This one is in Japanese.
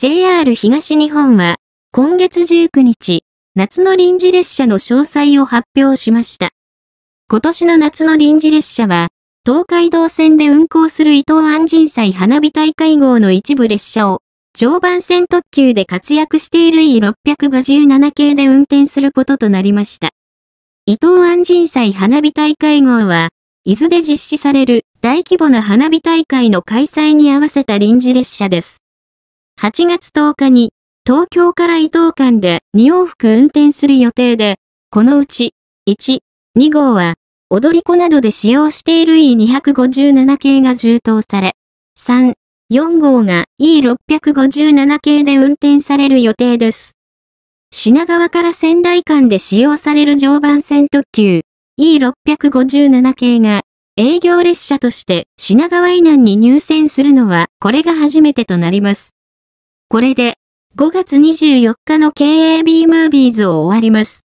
JR 東日本は、今月19日、夏の臨時列車の詳細を発表しました。今年の夏の臨時列車は、東海道線で運行する伊東安人祭花火大会号の一部列車を、常磐線特急で活躍している E657 系で運転することとなりました。伊東安人祭花火大会号は、伊豆で実施される大規模な花火大会の開催に合わせた臨時列車です。8月10日に東京から伊東間で2往復運転する予定で、このうち1、2号は踊り子などで使用している E257 系が充当され、3、4号が E657 系で運転される予定です。品川から仙台間で使用される常磐線特急 E657 系が営業列車として品川以南に入線するのはこれが初めてとなります。これで5月24日の KAB ムービーズを終わります。